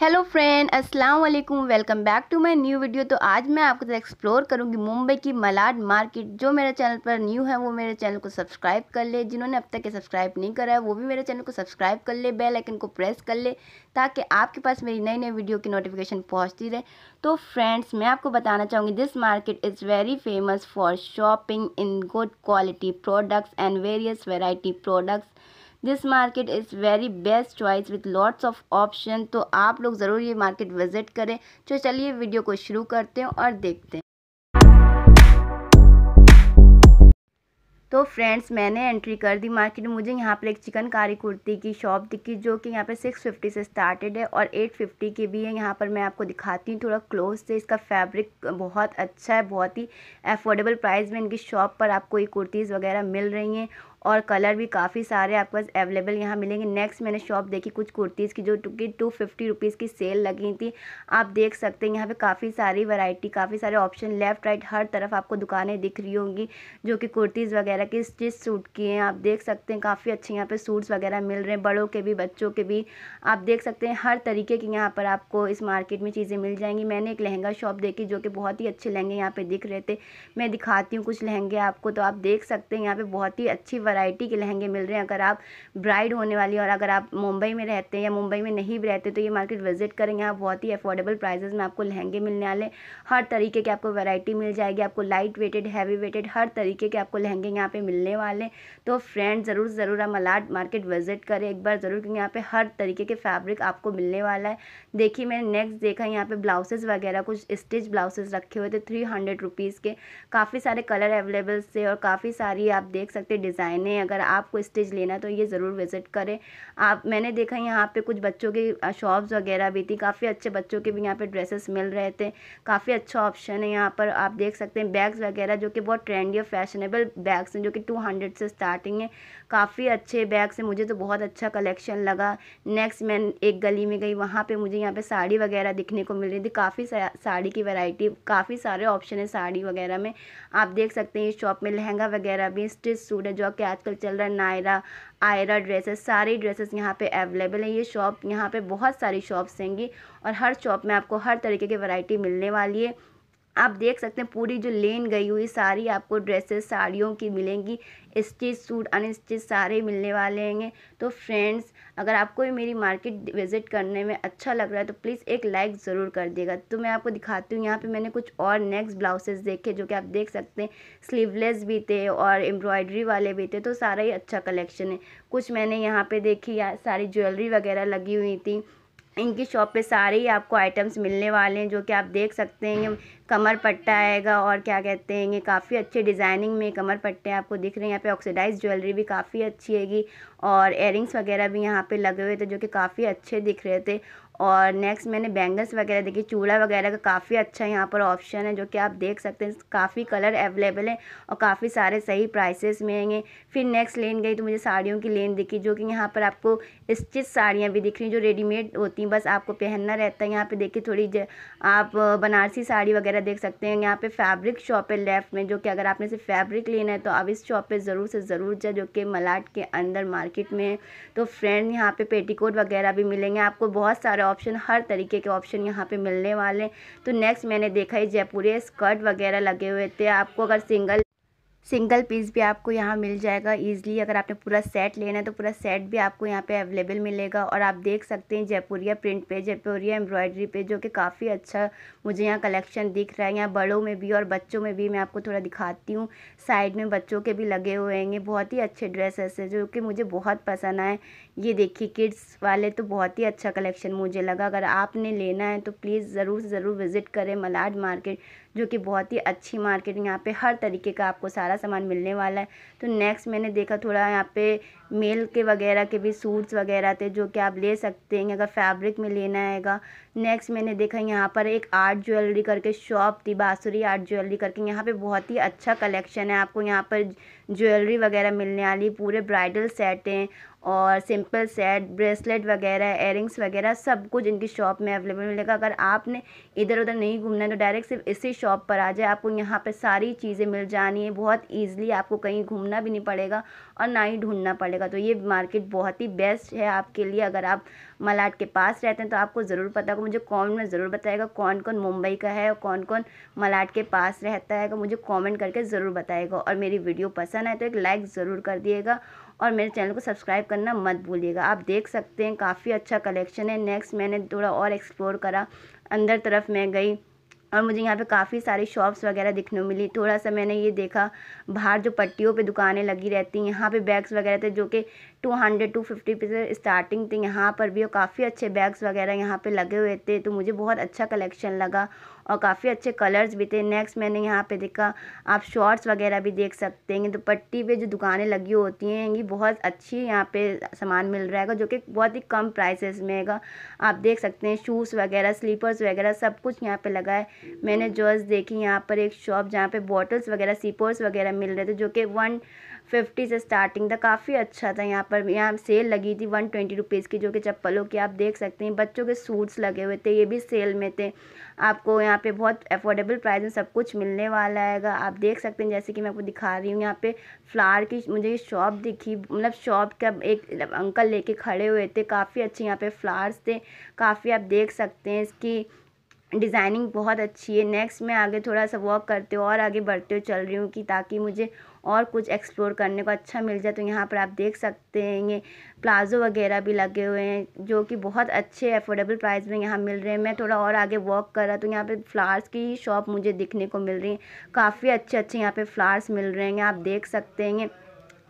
hello friend अस्सलाम वालेकुम welcome back to my new video तो आज मैं आपके साथ एक्सप्लोर करूंगी मुंबई की मलाड मार्केट जो मेरे चैनल पर न्यू है वो मेरे चैनल को सब्सक्राइब कर ले जिन्होंने अब तक सब्सक्राइब नहीं करा है वो भी मेरे चैनल को सब्सक्राइब कर ले बेल आइकन को प्रेस कर ले ताकि आपके पास मेरी नई नई वीडियो की नोटिफिकेशन पहुँचती रहे तो फ्रेंड्स मैं आपको बताना चाहूँगी this market is very famous for shopping in good quality products and various variety products this market is very best choice with lots of option तो आप लोग ज़रूर ये मार्केट विज़िट करें तो चलिए वीडियो को शुरू करते हैं और देखते हैं तो फ्रेंड्स मैंने एंट्री कर दी मार्केट में मुझे यहाँ पर एक चिकनकारी कुर्ती की शॉप दिखी जो कि यहाँ पे फिफ्टी से स्टार्टेड है और एट फिफ्टी की भी है यहाँ पर मैं आपको दिखाती हूँ थोड़ा क्लोज से इसका फैब्रिक बहुत अच्छा है बहुत ही अफोर्डेबल प्राइस में इनकी शॉप पर आपको ये कुर्तीज़ वगैरह मिल रही हैं और कलर भी काफ़ी सारे आपके पास अवेलेबल यहाँ मिलेंगे नेक्स्ट मैंने शॉप देखी कुछ कुर्तीज़ की जो कि टू फिफ्टी रुपीज़ की सेल लगी थी आप देख सकते हैं यहाँ पे काफ़ी सारी वैरायटी काफ़ी सारे ऑप्शन लेफ्ट राइट हर तरफ आपको दुकानें दिख रही होंगी जो कि कुर्तीज़ वगैरह की स्टिच सूट की हैं आप देख सकते हैं काफ़ी अच्छे यहाँ पर सूट्स वगैरह मिल रहे हैं बड़ों के भी बच्चों के भी आप देख सकते हैं हर तरीके की यहाँ पर आपको इस मार्केट में चीज़ें मिल जाएंगी मैंने एक लहंगा शॉप देखी जो कि बहुत ही अच्छे लहंगे यहाँ पर दिख रहे थे मैं दिखाती हूँ कुछ लहंगे आपको तो आप देख सकते हैं यहाँ पर बहुत ही अच्छी वैरायटी के लहंगे मिल रहे हैं अगर आप ब्राइड होने वाली हैं और अगर आप मुंबई में रहते हैं या मुंबई में नहीं भी रहते तो ये मार्केट विजिट करेंगे यहाँ बहुत ही अफोर्डेबल प्राइजेज में आपको लहंगे मिलने वाले हर तरीके की आपको वैरायटी मिल जाएगी आपको लाइट वेटेड हैवी वेटेड हर तरीके के आपको लहंगे यहाँ पर मिलने वाले तो फ्रेंड ज़रूर ज़रूर आप मलाड मार्केट विजिट करें एक बार ज़रूर क्योंकि यहाँ पर हर तरीके के फैब्रिक आपको मिलने वाला है देखिए मैंने नेक्स्ट देखा यहाँ पे ब्लाउसेज वगैरह कुछ स्टिच ब्लाउसेज रखे हुए थे थ्री हंड्रेड रुपीज़ के काफ़ी सारे कलर अवेलेबल्स थे और काफ़ी सारी आप देख सकते डिज़ाइन मैंने अगर आपको स्टेज लेना तो ये ज़रूर विज़िट करें आप मैंने देखा यहाँ पे कुछ बच्चों के शॉप्स वगैरह भी थी काफ़ी अच्छे बच्चों के भी यहाँ पे ड्रेसेस मिल रहे थे काफ़ी अच्छा ऑप्शन है यहाँ पर आप देख सकते हैं बैग्स वगैरह जो कि बहुत ट्रेंडी और फैशनेबल बैग्स हैं जो कि टू हंड्रेड से स्टार्टिंग है काफ़ी अच्छे बैग से मुझे तो बहुत अच्छा कलेक्शन लगा नेक्स्ट मैं एक गली में गई वहाँ पे मुझे यहाँ पे साड़ी वगैरह दिखने को मिल रही थी काफ़ी साड़ी की वैरायटी काफ़ी सारे ऑप्शन है साड़ी वगैरह में आप देख सकते हैं इस शॉप में लहंगा वगैरह भी स्टिच सूट है जो कि आजकल चल रहा है नायरा आयरा ड्रेसेस सारे ड्रेसेस यहाँ पे अवेलेबल हैं ये शॉप यहाँ पे बहुत सारी शॉप्स हैंगी और हर शॉप में आपको हर तरीके की वैरायटी मिलने वाली है आप देख सकते हैं पूरी जो लेन गई हुई सारी आपको ड्रेसेस साड़ियों की मिलेंगी स्टिच सूट अनस्टिच सारे मिलने वाले होंगे तो फ्रेंड्स अगर आपको भी मेरी मार्केट विज़िट करने में अच्छा लग रहा है तो प्लीज़ एक लाइक ज़रूर कर देगा तो मैं आपको दिखाती हूँ यहाँ पे मैंने कुछ और नेक्स्ट ब्लाउजेज़ देखे जो कि आप देख सकते हैं स्लीवलेस भी थे और एम्ब्रॉयडरी वाले भी थे तो सारा ही अच्छा कलेक्शन है कुछ मैंने यहाँ पर देखी सारी ज्वेलरी वगैरह लगी हुई थी इनकी शॉप पे सारे ही आपको आइटम्स मिलने वाले हैं जो कि आप देख सकते हैं कमर पट्टा आएगा और क्या कहते हैं ये काफ़ी अच्छे डिज़ाइनिंग में कमर पट्टे आपको दिख रहे हैं यहाँ पे ऑक्सीडाइज ज्वेलरी भी काफ़ी अच्छी हैगी और एयरिंग्स वगैरह भी यहाँ पे लगे हुए थे जो कि काफ़ी अच्छे दिख रहे थे और नेक्स्ट मैंने बैंगल्स वगैरह देखी चूड़ा वगैरह का काफ़ी अच्छा यहाँ पर ऑप्शन है जो कि आप देख सकते हैं काफ़ी कलर अवेलेबल है और काफ़ी सारे सही प्राइसेस में हैंगे फिर नेक्स्ट लेन गई तो मुझे साड़ियों की लेन दिखी जो कि यहाँ पर आपको स्टिच साड़ियाँ भी दिख रही जो रेडीमेड होती हैं बस आपको पहनना रहता है यहाँ पर देखिए थोड़ी आप बनारसी साड़ी वगैरह वगैरह देख सकते हैं यहाँ पे फैब्रिक शॉप है लेफ्ट में जो कि अगर आपने से फैब्रिक लेना है तो आप इस शॉप पे ज़रूर से ज़रूर जाए जो कि मलाट के अंदर मार्केट में है तो फ्रेंड यहाँ पे पेटीकोट वगैरह भी मिलेंगे आपको बहुत सारे ऑप्शन हर तरीके के ऑप्शन यहाँ पर मिलने वाले हैं तो नेक्स्ट मैंने देखा है जयपुरी स्कर्ट वगैरह लगे हुए थे आपको अगर सिंगल सिंगल पीस भी आपको यहाँ मिल जाएगा ईजिली अगर आपने पूरा सेट लेना है तो पूरा सेट भी आपको यहाँ पे अवेलेबल मिलेगा और आप देख सकते हैं जयपुरिया प्रिंट पे जयपुरिया एम्ब्रॉयडरी पे जो कि काफ़ी अच्छा मुझे यहाँ कलेक्शन दिख रहा है यहाँ बड़ों में भी और बच्चों में भी मैं आपको थोड़ा दिखाती हूँ साइड में बच्चों के भी लगे हुए हैं बहुत ही अच्छे ड्रेसेस है जो कि मुझे बहुत पसंद आए ये देखिए किड्स वाले तो बहुत ही अच्छा कलेक्शन मुझे लगा अगर आपने लेना है तो प्लीज़ ज़रूर से ज़रूर विज़िट करें मलाड मार्केट जो कि बहुत ही अच्छी मार्केट यहाँ पर हर तरीके का आपको सारा सामान मिलने वाला है तो नेक्स्ट मैंने देखा थोड़ा यहाँ पे मेल के वगैरह के भी सूट्स वगैरह थे जो कि आप ले सकते हैं अगर फैब्रिक में लेना आएगा नेक्स्ट मैंने देखा यहाँ पर एक आर्ट ज्वेलरी करके शॉप थी बाँसुरी आर्ट ज्वेलरी करके यहाँ पे बहुत ही अच्छा कलेक्शन है आपको यहाँ पर ज्वेलरी वगैरह मिलने वाली पूरे ब्राइडल सेट हैं और सिंपल सेट ब्रेसलेट वगैरह एयरिंग्स वगैरह सब कुछ इनकी शॉप में अवेलेबल मिलेगा अगर आपने इधर उधर नहीं घूमना है तो डायरेक्ट सिर्फ इसी शॉप पर आ जाए आपको यहाँ पे सारी चीज़ें मिल जानी है बहुत ईजिली आपको कहीं घूमना भी नहीं पड़ेगा और ना ही ढूंढना पड़ेगा तो ये मार्केट बहुत ही बेस्ट है आपके लिए अगर आप मलाड के पास रहते हैं तो आपको ज़रूर पता होगा मुझे कॉमेंट में ज़रूर बताएगा कौन कौन मुंबई का है और कौन कौन मलाड के पास रहता है मुझे कॉमेंट करके ज़रूर बताएगा और मेरी वीडियो पसंद आए तो एक लाइक ज़रूर कर दिएगा और मेरे चैनल को सब्सक्राइब करना मत भूलिएगा आप देख सकते हैं काफ़ी अच्छा कलेक्शन है नेक्स्ट मैंने थोड़ा और एक्सप्लोर करा अंदर तरफ मैं गई और मुझे यहाँ पे काफ़ी सारी शॉप्स वगैरह दिखने को मिली थोड़ा सा मैंने ये देखा बाहर जो पट्टियों पे दुकानें लगी रहती हैं यहाँ पे बैग्स वगैरह थे जो कि टू हंड्रेड टू फिफ्टी से स्टार्टिंग थी यहाँ पर भी और काफ़ी अच्छे बैग्स वगैरह यहाँ पे लगे हुए थे तो मुझे बहुत अच्छा कलेक्शन लगा और काफ़ी अच्छे कलर्स भी थे नेक्स्ट मैंने यहाँ पे देखा आप शॉर्ट्स वगैरह भी देख सकते हैं तो पट्टी पे जो दुकानें लगी होती हैं ये बहुत अच्छी यहाँ पे सामान मिल रहा है जो कि बहुत ही कम प्राइसेस में है आप देख सकते हैं शूज़ वगैरह स्लीपर्स वगैरह सब कुछ यहाँ पे लगा है मैंने जर्स देखी यहाँ पर एक शॉप जहाँ पर बॉटल्स वगैरह सीपर्स वगैरह मिल रहे थे जो कि वन फिफ्टी से स्टार्टिंग था काफ़ी अच्छा था यहाँ पर यहाँ सेल लगी थी वन ट्वेंटी रुपीज़ की जो कि चप्पलों की आप देख सकते हैं बच्चों के सूट्स लगे हुए थे ये भी सेल में थे आपको यहाँ पे बहुत अफोर्डेबल प्राइस में सब कुछ मिलने वाला आएगा आप देख सकते हैं जैसे कि मैं आपको दिखा रही हूँ यहाँ पे फ्लावर की मुझे शॉप दिखी मतलब शॉप का एक मतलब अंकल लेके खड़े हुए थे काफ़ी अच्छे यहाँ पे फ्लावर्स थे काफ़ी आप देख सकते हैं इसकी डिज़ाइनिंग बहुत अच्छी है नेक्स्ट मैं आगे थोड़ा सा वॉक करते हो और आगे बढ़ते हो चल रही हूँ कि ताकि मुझे और कुछ एक्सप्लोर करने को अच्छा मिल जाए तो यहाँ पर आप देख सकते हैं ये प्लाज़ो वगैरह भी लगे हुए हैं जो कि बहुत अच्छे अफोर्डेबल प्राइस में यहाँ मिल रहे हैं मैं थोड़ा और आगे वॉक कर रहा तो यहाँ पे फ्लावर्स की शॉप मुझे दिखने को मिल रही है काफ़ी अच्छे अच्छे यहाँ पर फ्लावर्स मिल रहे हैं आप देख सकते हैं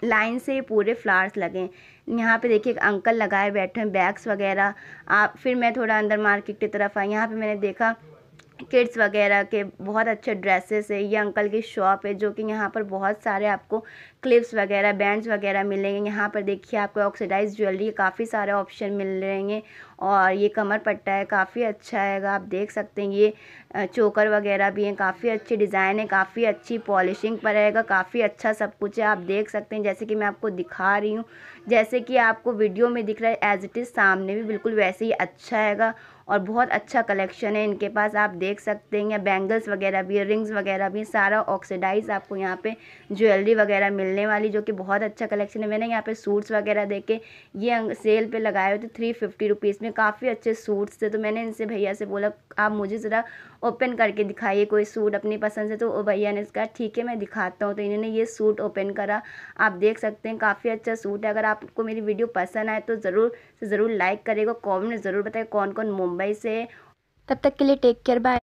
लाइन से पूरे फ्लावर्स लगे यहाँ पे देखिए एक अंकल लगाए बैठे हैं बैग्स वगैरह आप फिर मैं थोड़ा अंदर मार्केट की तरफ आई यहाँ पे मैंने देखा किड्स वगैरह के बहुत अच्छे ड्रेसेस है ये अंकल की शॉप है जो कि यहाँ पर बहुत सारे आपको क्लिप्स वगैरह बैंड्स वगैरह मिलेंगे यहाँ पर देखिए आपको ऑक्सीडाइज ज्वेलरी काफ़ी सारे ऑप्शन मिल रहे हैं और ये कमर पट्टा है काफ़ी अच्छा आएगा आप देख सकते हैं ये चोकर वगैरह भी हैं काफ़ी अच्छे डिज़ाइन है काफ़ी अच्छी पॉलिशिंग पर रहेगा काफ़ी अच्छा सब कुछ है आप देख सकते हैं जैसे कि मैं आपको दिखा रही हूँ जैसे कि आपको वीडियो में दिख रहा है एज इट इज़ सामने भी बिल्कुल वैसे ही अच्छा है और बहुत अच्छा कलेक्शन है इनके पास आप देख सकते हैं बैंगल्स वगैरह भी रिंग्स वगैरह भी सारा ऑक्सीडाइज आपको यहाँ पे ज्वेलरी वगैरह मिलने वाली जो कि बहुत अच्छा कलेक्शन है मैंने यहाँ पे सूट्स वगैरह देखे ये सेल पे लगाए हुए थे थ्री फिफ्टी रुपीज़ में इसमें काफ़ी अच्छे सूट्स थे तो मैंने इनसे भैया से बोला आप मुझे ज़रा ओपन करके दिखाइए कोई सूट अपनी पसंद से तो वो भैया ने कहा ठीक है मैं दिखाता हूँ तो इन्होंने ये सूट ओपन करा आप देख सकते हैं काफ़ी अच्छा सूट है अगर आपको मेरी वीडियो पसंद आए तो ज़रूर से ज़रूर लाइक करेगा कॉमेंट में ज़रूर बताएगा कौन कौन मुंबई से है तब तक के लिए टेक केयर बाय